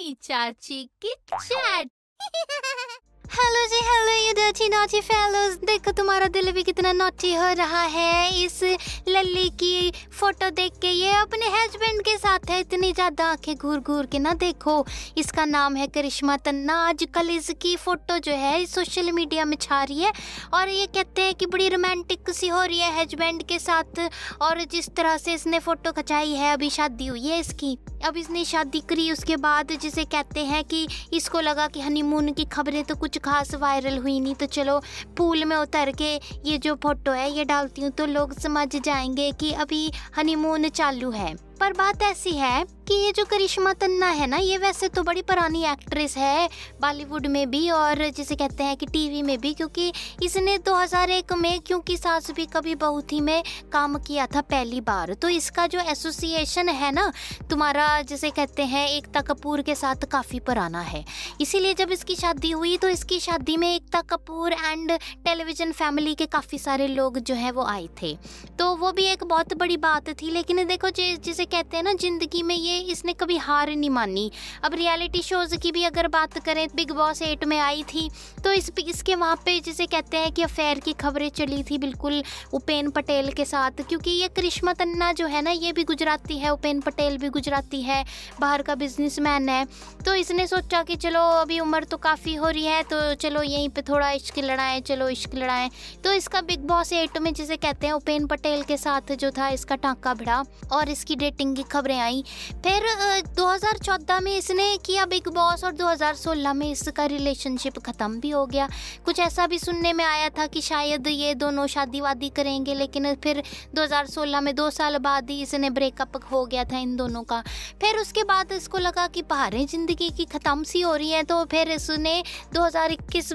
mummy चाची की chat hello ji hello you dirty naughty fellows देखो तुम्हारा दिल भी कितना नॉटी हो रहा है इस लल्ली की फोटो देख के ये अपने हस्बैंड के साथ है इतनी ज़्यादा आंखें घूर घूर के ना देखो इसका नाम है करिश्मा तन्ना आजकल इसकी फ़ोटो जो है सोशल मीडिया में छा रही है और ये कहते हैं कि बड़ी रोमांटिक सी हो रही है हस्बैंड के साथ और जिस तरह से इसने फ़ोटो खचाई है अभी शादी हुई है इसकी अब इसने शादी करी उसके बाद जिसे कहते हैं कि इसको लगा कि हनीमून की खबरें तो कुछ खास वायरल हुई नहीं तो चलो पूल में उतर के ये जो फोटो है ये डालती हूँ तो लोग समझ जाएंगे कि अभी हनीमून चालू है पर बात ऐसी है कि ये जो करिश्मा तन्ना है ना ये वैसे तो बड़ी पुरानी एक्ट्रेस है बॉलीवुड में भी और जिसे कहते हैं कि टीवी में भी क्योंकि इसने 2001 में क्योंकि सास भी कभी बहू थी में काम किया था पहली बार तो इसका जो एसोसिएशन है ना तुम्हारा जिसे कहते हैं एकता कपूर के साथ काफ़ी पुराना है इसीलिए जब इसकी शादी हुई तो इसकी शादी में Ekta Kapoor and television family के काफ़ी सारे लोग जो हैं वो आए थे तो वो भी एक बहुत बड़ी बात थी लेकिन देखो जिसे कहते हैं ना ज़िंदगी में ये इसने कभी हार नहीं मानी अब रियलिटी शोज़ की भी अगर बात करें बिग बॉस एट में आई थी तो इस इसके वहाँ पे जिसे कहते हैं कि अफेयर की खबरें चली थी बिल्कुल उपेन पटेल के साथ क्योंकि ये करिश्मा तन्ना जो है ना ये भी गुजराती है उपेन पटेल भी गुजराती है बाहर का बिजनेसमैन है तो इसने सोचा कि चलो अभी उम्र तो काफ़ी हो रही है तो चलो यहीं पर थोड़ा इश्क लड़ाएँ चलो इश्क लड़ाएं तो इसका बिग बॉस एट में जिसे कहते हैं उपेन पटेल के साथ जो था इसका टाँका भिड़ा और इसकी डेटिंग की खबरें आई फिर फिर 2014 में इसने किया बिग बॉस और 2016 में इसका रिलेशनशिप ख़त्म भी हो गया कुछ ऐसा भी सुनने में आया था कि शायद ये दोनों शादी वादी करेंगे लेकिन फिर 2016 में दो साल बाद ही इसने ब्रेकअप हो गया था इन दोनों का फिर उसके बाद इसको लगा कि बाहरें ज़िंदगी की ख़त्म सी हो रही हैं तो फिर इसने दो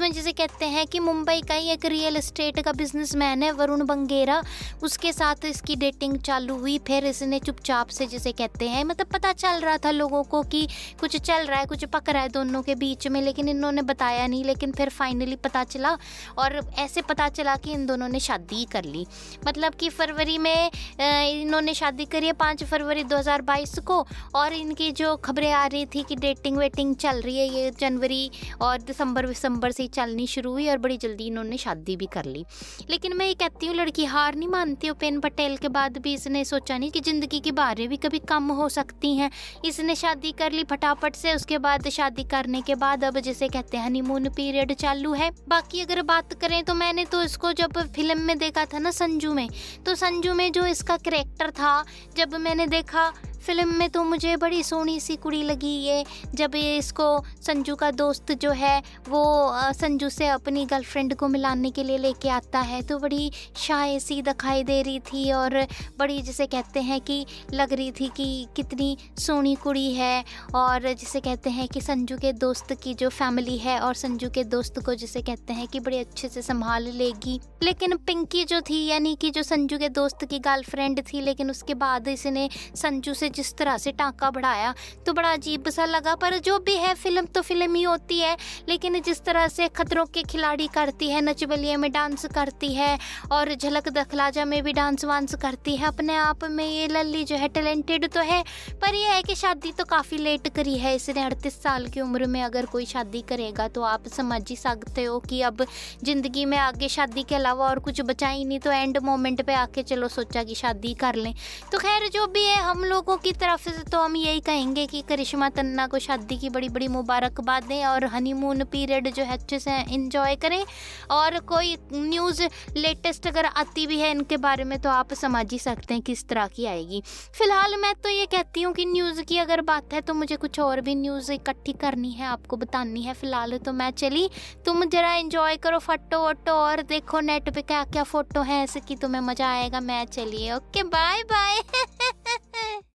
में जिसे कहते हैं कि मुंबई का ही एक रियल इस्टेट का बिजनेस है वरुण बंगेरा उसके साथ इसकी डेटिंग चालू हुई फिर इसने चुपचाप से जिसे कहते हैं मतलब पता चल रहा था लोगों को कि कुछ चल रहा है कुछ पक रहा है दोनों के बीच में लेकिन इन्होंने बताया नहीं लेकिन फिर फाइनली पता चला और ऐसे पता चला कि इन दोनों ने शादी कर ली मतलब कि फरवरी में इन्होंने शादी करी है पाँच फरवरी दो को और इनकी जो खबरें आ रही थी कि डेटिंग वेटिंग चल रही है ये जनवरी और दिसंबर विसंबर से चलनी शुरू हुई और बड़ी जल्दी इन्होंने शादी भी कर ली लेकिन मैं ये कहती हूँ लड़की हार नहीं मानती उपेन पटेल के बाद भी इसने सोचा नहीं कि ज़िंदगी की बारे भी कभी कम हो सकती होती हैं इसने शादी कर ली फटाफट से उसके बाद शादी करने के बाद अब जिसे कहते हैं हनीमून पीरियड चालू है बाकी अगर बात करें तो मैंने तो इसको जब फिल्म में देखा था ना संजू में तो संजू में जो इसका करेक्टर था जब मैंने देखा फिल्म में तो मुझे बड़ी सोनी सी कुड़ी लगी ये जब ये इसको संजू का दोस्त जो है वो संजू से अपनी गर्लफ्रेंड को मिलाने के लिए लेके आता है तो बड़ी शाय सी दिखाई दे रही थी और बड़ी जिसे कहते हैं कि लग रही थी कि कितनी सोनी कुड़ी है और जिसे कहते हैं कि संजू के दोस्त की जो फैमिली है और संजू के दोस्त को जिसे कहते हैं कि बड़े अच्छे से संभाल लेगी लेकिन पिंकी जो थी यानी कि जो संजू के दोस्त की गर्लफ्रेंड थी लेकिन उसके बाद इसने संजू से जिस तरह से टाँका बढ़ाया तो बड़ा अजीब सा लगा पर जो भी है फिल्म तो फिल्म ही होती है लेकिन जिस तरह से खतरों के खिलाड़ी करती है नचबलिया में डांस करती है और झलक दखलाजा में भी डांस वांस करती है अपने आप में ये लल्ली जो है टैलेंटेड तो है पर यह है कि शादी तो काफ़ी लेट करी है इसने अड़तीस साल की उम्र में अगर कोई शादी करेगा तो आप समझ ही सकते हो कि अब ज़िंदगी में आगे शादी के अलावा और कुछ बचा ही नहीं तो एंड मोमेंट पे आके चलो सोचा कि शादी कर लें तो खैर जो भी है हम लोगों की तरफ से तो हम यही कहेंगे कि करिश्मा तन्ना को शादी की बड़ी बड़ी मुबारकबाद दें और हनीमून पीरियड जो है अच्छे से इन्जॉय करें और कोई न्यूज़ लेटेस्ट अगर आती भी है इनके बारे में तो आप समझ ही सकते हैं किस तरह की आएगी फ़िलहाल मैं तो ये कहती हूँ कि न्यूज़ की अगर बात है तो मुझे कुछ और भी न्यूज़ इकट्ठी करनी है आपको बतानी है फ़िलहाल तो मैं चली तुम ज़रा इन्जॉय करो फटो वटो और देखो नेट पर क्या क्या फ़ोटो है ऐसे कि तुम्हें मज़ा आएगा मैं चलिए ओके बाय बाय